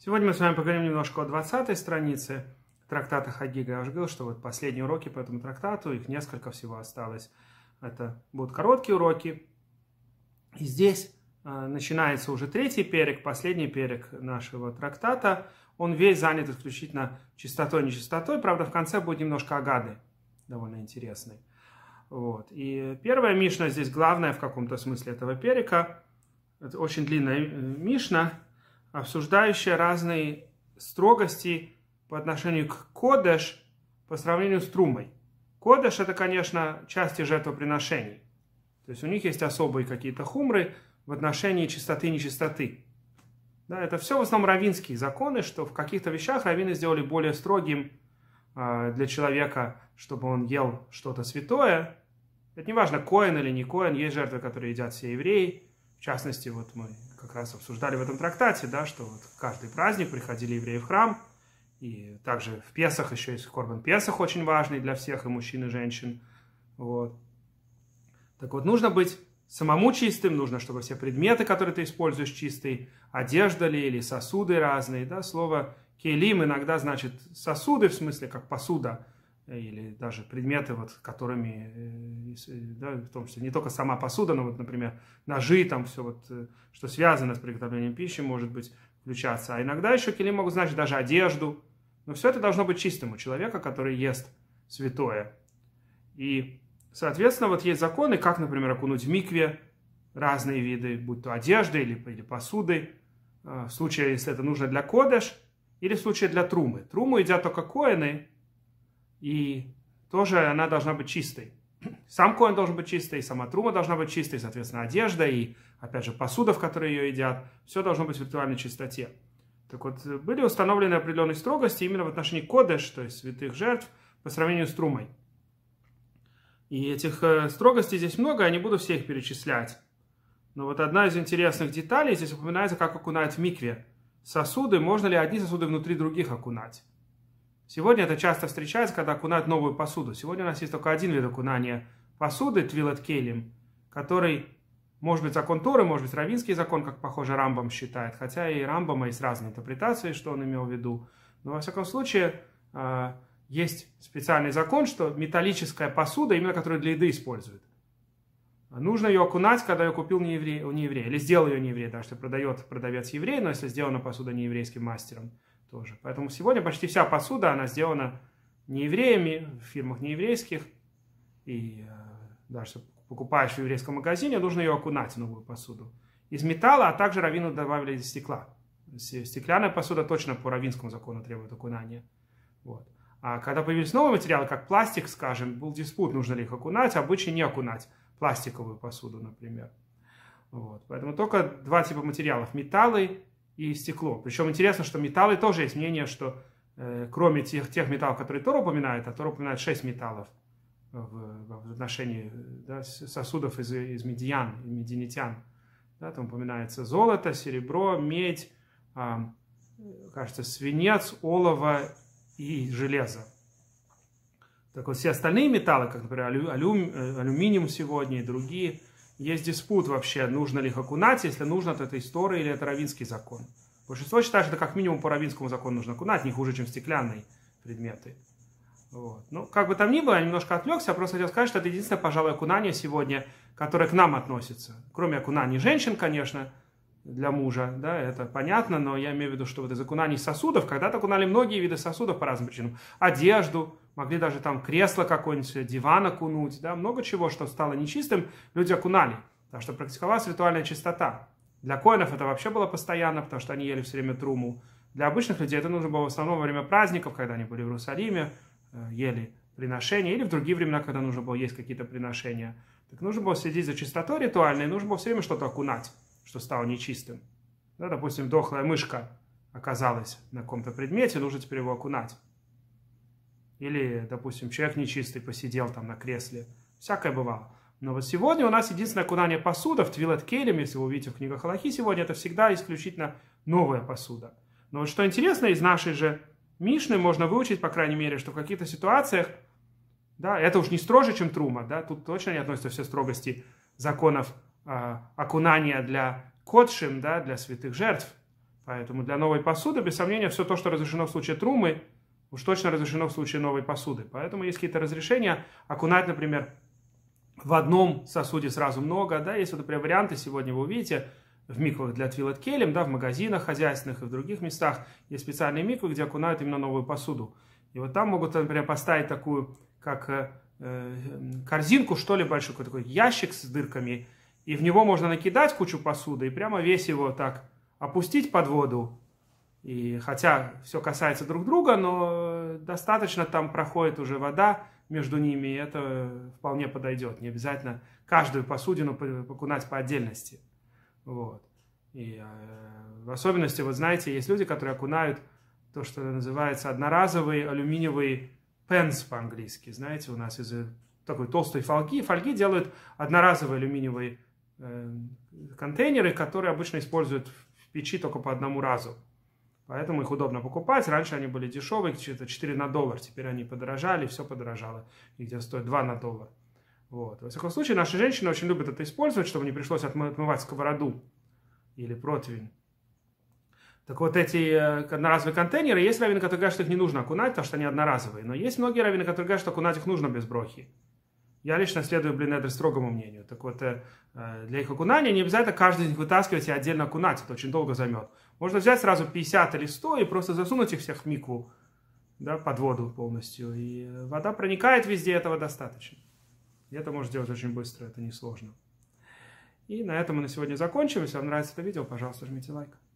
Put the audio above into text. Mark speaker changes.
Speaker 1: Сегодня мы с вами поговорим немножко о 20 странице трактата Хагига. Я уже говорил, что вот последние уроки по этому трактату, их несколько всего осталось. Это будут короткие уроки. И здесь э, начинается уже третий перек, последний перек нашего трактата. Он весь занят исключительно чистотой, нечистотой. Правда, в конце будет немножко агады, довольно интересный. Вот. И первая Мишна здесь главная в каком-то смысле этого перека. Это очень длинная э, Мишна, обсуждающая разные строгости по отношению к Кодеш по сравнению с Трумой. Кодеш – это, конечно, части жертвоприношений. То есть у них есть особые какие-то хумры в отношении чистоты и нечистоты. Да, это все в основном равинские законы, что в каких-то вещах равины сделали более строгим э, для человека, чтобы он ел что-то святое. Это не важно, коин или не коин, есть жертвы, которые едят все евреи. В частности, вот мы как раз обсуждали в этом трактате, да, что вот каждый праздник приходили евреи в храм, и также в Песах еще есть Корбан Песах очень важный для всех, и мужчин, и женщин. Вот. Так вот, нужно быть самому чистым, нужно, чтобы все предметы, которые ты используешь, чистые, одежда ли или сосуды разные, да, слово келим иногда значит сосуды, в смысле как посуда, или даже предметы, вот, которыми, э, э, да, в том числе не только сама посуда, но вот, например, ножи, там все вот, э, что связано с приготовлением пищи, может быть, включаться. А иногда еще килим могут значить даже одежду. Но все это должно быть чистым у человека, который ест святое. И, соответственно, вот есть законы, как, например, окунуть в микве разные виды, будь то одежды или, или посуды, в случае, если это нужно для кодеш, или в случае для трумы. Труму едят только коины, и тоже она должна быть чистой. Сам коин должен быть чистый, сама трума должна быть чистой, соответственно, одежда и, опять же, посуда, в которой ее едят. Все должно быть в ритуальной чистоте. Так вот, были установлены определенные строгости именно в отношении кодеш, то есть святых жертв, по сравнению с трумой. И этих э, строгостей здесь много, я не буду все их перечислять. Но вот одна из интересных деталей здесь упоминается, как окунать в микве. Сосуды, можно ли одни сосуды внутри других окунать? Сегодня это часто встречается, когда окунают новую посуду. Сегодня у нас есть только один вид окунания посуды, твилет келим, который, может быть, закон Торы, может быть, равинский закон, как, похоже, Рамбам считает. Хотя и Рамбама есть разные интерпретации, что он имел в виду. Но, во всяком случае, э, есть специальный закон, что металлическая посуда, именно которую для еды используют, нужно ее окунать, когда ее купил не еврей, не еврей или сделал ее не еврей, потому что продает продавец еврей, но если сделана посуда не еврейским мастером, тоже. Поэтому сегодня почти вся посуда, она сделана не евреями, в фирмах не еврейских. И э, даже если покупаешь в еврейском магазине, нужно ее окунать в новую посуду. Из металла, а также раввину добавили из стекла. Стеклянная посуда точно по равинскому закону требует окунания. Вот. А когда появились новые материалы, как пластик, скажем, был диспут, нужно ли их окунать, обычно не окунать пластиковую посуду, например. Вот. Поэтому только два типа материалов. Металлы и стекло. Причем интересно, что металлы тоже есть мнение, что э, кроме тех, тех металлов, которые Тора упоминает, а Тора упоминает 6 металлов э, в, в отношении да, сосудов из, из медиан, мединитян. Да, там упоминается золото, серебро, медь, э, кажется, свинец, олово и железо. Так вот, все остальные металлы, как, например, алю, алю, э, алюминиум сегодня и другие, есть диспут вообще, нужно ли окунать, если нужно, то это история или это равинский закон. Большинство считает, что как минимум по равинскому закону нужно окунать, не хуже, чем стеклянные предметы. Вот. Ну, как бы там ни было, я немножко отвлекся, просто хотел сказать, что это единственное, пожалуй, окунание сегодня, которое к нам относится. Кроме окунаний женщин, конечно, для мужа, да, это понятно, но я имею в виду, что вот из окунаний сосудов, когда-то окунали многие виды сосудов по разным причинам. Одежду, Могли даже там кресло какое-нибудь, диван окунуть, да, много чего, что стало нечистым, люди окунали, потому что практиковалась ритуальная чистота. Для коинов это вообще было постоянно, потому что они ели все время труму. Для обычных людей это нужно было в основном во время праздников, когда они были в Иерусалиме, э, ели приношения, или в другие времена, когда нужно было есть какие-то приношения. Так нужно было следить за чистотой ритуальной, нужно было все время что-то окунать, что стало нечистым. Да, допустим, дохлая мышка оказалась на каком-то предмете, нужно теперь его окунать. Или, допустим, человек нечистый посидел там на кресле. Всякое бывало. Но вот сегодня у нас единственное кунание посуда в Твилет Келем, если вы увидите в книгах Аллахи сегодня, это всегда исключительно новая посуда. Но вот что интересно, из нашей же Мишны можно выучить, по крайней мере, что в каких-то ситуациях, да, это уж не строже, чем Трума, да, тут точно не относятся все строгости законов э, окунания для Котшим, да, для святых жертв. Поэтому для новой посуды, без сомнения, все то, что разрешено в случае Трумы – уж точно разрешено в случае новой посуды. Поэтому есть какие-то разрешения окунать, например, в одном сосуде сразу много, да, есть вот, например, варианты, сегодня вы увидите, в миквах для твилот келем, да, в магазинах хозяйственных и в других местах есть специальные миквы, где окунают именно новую посуду. И вот там могут, например, поставить такую, как э, э корзинку, что ли, большой, такой ящик с дырками, и в него можно накидать кучу посуды и прямо весь его так опустить под воду, и хотя все касается друг друга, но достаточно там проходит уже вода между ними, и это вполне подойдет. Не обязательно каждую посудину покунать по отдельности. Вот. И э, в особенности, вот знаете, есть люди, которые окунают то, что называется одноразовый алюминиевый пенс по-английски. Знаете, у нас из э, такой толстой фольги, фольги делают одноразовые алюминиевые э, контейнеры, которые обычно используют в печи только по одному разу. Поэтому их удобно покупать. Раньше они были дешевые, где-то 4 на доллар. Теперь они подорожали, все подорожало. И где стоит 2 на доллар. Вот. Во всяком случае, наши женщины очень любят это использовать, чтобы не пришлось отмывать сковороду или противень. Так вот, эти одноразовые э, контейнеры, есть раввины, которые говорят, что их не нужно окунать, потому что они одноразовые. Но есть многие раввины, которые говорят, что окунать их нужно без брохи. Я лично следую Блинедер строгому мнению. Так вот, э, э, для их окунания не обязательно каждый из них вытаскивать и отдельно окунать. Это очень долго займет. Можно взять сразу 50 или 100 и просто засунуть их всех в микву, да, под воду полностью. И вода проникает везде, этого достаточно. И это можно сделать очень быстро, это несложно. И на этом мы на сегодня закончим. Если вам нравится это видео, пожалуйста, жмите лайк.